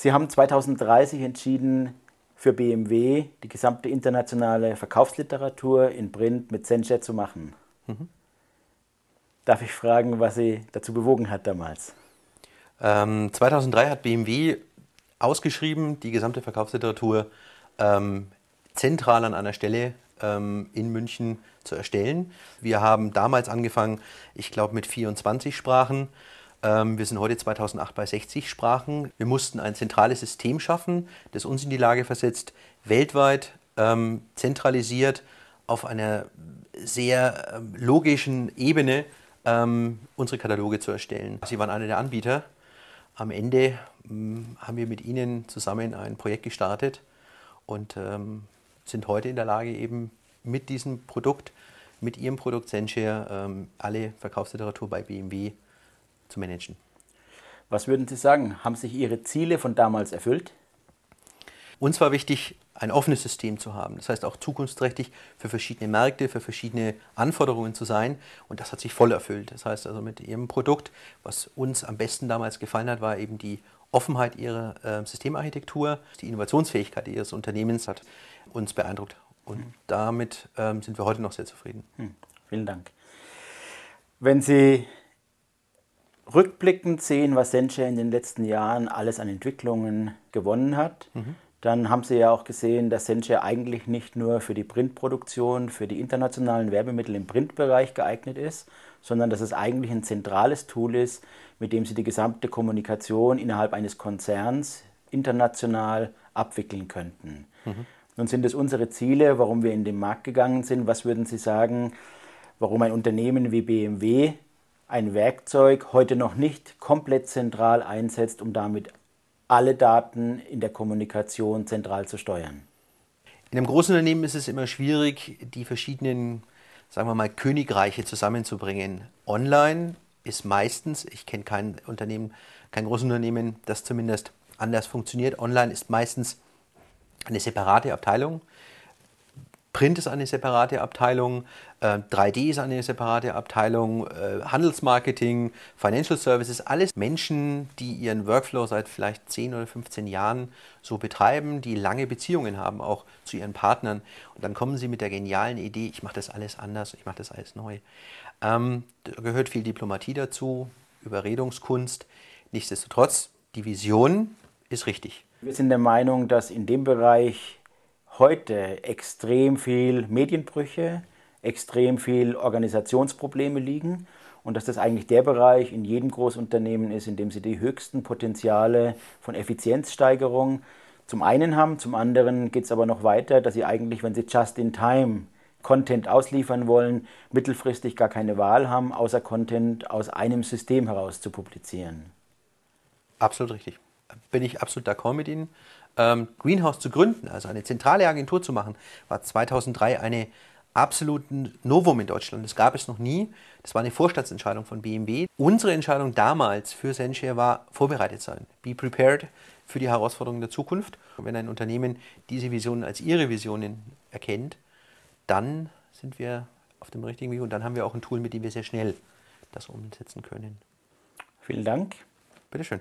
Sie haben 2030 entschieden, für BMW die gesamte internationale Verkaufsliteratur in Print mit Zenjet zu machen. Mhm. Darf ich fragen, was Sie dazu bewogen hat damals? Ähm, 2003 hat BMW ausgeschrieben, die gesamte Verkaufsliteratur ähm, zentral an einer Stelle ähm, in München zu erstellen. Wir haben damals angefangen, ich glaube, mit 24 Sprachen. Ähm, wir sind heute 2008 bei 60 Sprachen. Wir mussten ein zentrales System schaffen, das uns in die Lage versetzt, weltweit ähm, zentralisiert auf einer sehr ähm, logischen Ebene ähm, unsere Kataloge zu erstellen. Sie waren einer der Anbieter. Am Ende mm, haben wir mit Ihnen zusammen ein Projekt gestartet und ähm, sind heute in der Lage, eben mit diesem Produkt, mit Ihrem Produkt Zenshare, ähm, alle Verkaufsliteratur bei BMW zu managen. Was würden Sie sagen? Haben sich Ihre Ziele von damals erfüllt? Uns war wichtig, ein offenes System zu haben. Das heißt auch zukunftsträchtig für verschiedene Märkte, für verschiedene Anforderungen zu sein. Und das hat sich voll erfüllt. Das heißt also mit Ihrem Produkt, was uns am besten damals gefallen hat, war eben die Offenheit Ihrer äh, Systemarchitektur, die Innovationsfähigkeit Ihres Unternehmens hat uns beeindruckt. Und mhm. damit ähm, sind wir heute noch sehr zufrieden. Mhm. Vielen Dank. Wenn Sie rückblickend sehen, was Sensei in den letzten Jahren alles an Entwicklungen gewonnen hat, mhm. dann haben Sie ja auch gesehen, dass Sensei eigentlich nicht nur für die Printproduktion, für die internationalen Werbemittel im Printbereich geeignet ist, sondern dass es eigentlich ein zentrales Tool ist, mit dem Sie die gesamte Kommunikation innerhalb eines Konzerns international abwickeln könnten. Mhm. Nun sind es unsere Ziele, warum wir in den Markt gegangen sind. Was würden Sie sagen, warum ein Unternehmen wie BMW ein Werkzeug heute noch nicht komplett zentral einsetzt, um damit alle Daten in der Kommunikation zentral zu steuern. In einem großen Unternehmen ist es immer schwierig, die verschiedenen, sagen wir mal, Königreiche zusammenzubringen. Online ist meistens, ich kenne kein Unternehmen, kein großes Unternehmen, das zumindest anders funktioniert. Online ist meistens eine separate Abteilung. Print ist eine separate Abteilung, 3D ähm, ist eine separate Abteilung, äh, Handelsmarketing, Financial Services, alles Menschen, die ihren Workflow seit vielleicht 10 oder 15 Jahren so betreiben, die lange Beziehungen haben, auch zu ihren Partnern. Und dann kommen sie mit der genialen Idee, ich mache das alles anders, ich mache das alles neu. Ähm, da gehört viel Diplomatie dazu, Überredungskunst. Nichtsdestotrotz, die Vision ist richtig. Wir sind der Meinung, dass in dem Bereich heute extrem viel Medienbrüche, extrem viel Organisationsprobleme liegen und dass das eigentlich der Bereich in jedem Großunternehmen ist, in dem sie die höchsten Potenziale von Effizienzsteigerung zum einen haben, zum anderen geht es aber noch weiter, dass sie eigentlich, wenn sie just in time Content ausliefern wollen, mittelfristig gar keine Wahl haben, außer Content aus einem System heraus zu publizieren. Absolut richtig bin ich absolut d'accord mit Ihnen. Ähm, Greenhouse zu gründen, also eine zentrale Agentur zu machen, war 2003 eine absolute Novum in Deutschland. Das gab es noch nie. Das war eine Vorstandsentscheidung von BMW. Unsere Entscheidung damals für Senshare war, vorbereitet sein. Be prepared für die Herausforderungen der Zukunft. Und wenn ein Unternehmen diese Visionen als ihre Visionen erkennt, dann sind wir auf dem richtigen Weg und dann haben wir auch ein Tool, mit dem wir sehr schnell das umsetzen können. Vielen Dank. Bitteschön.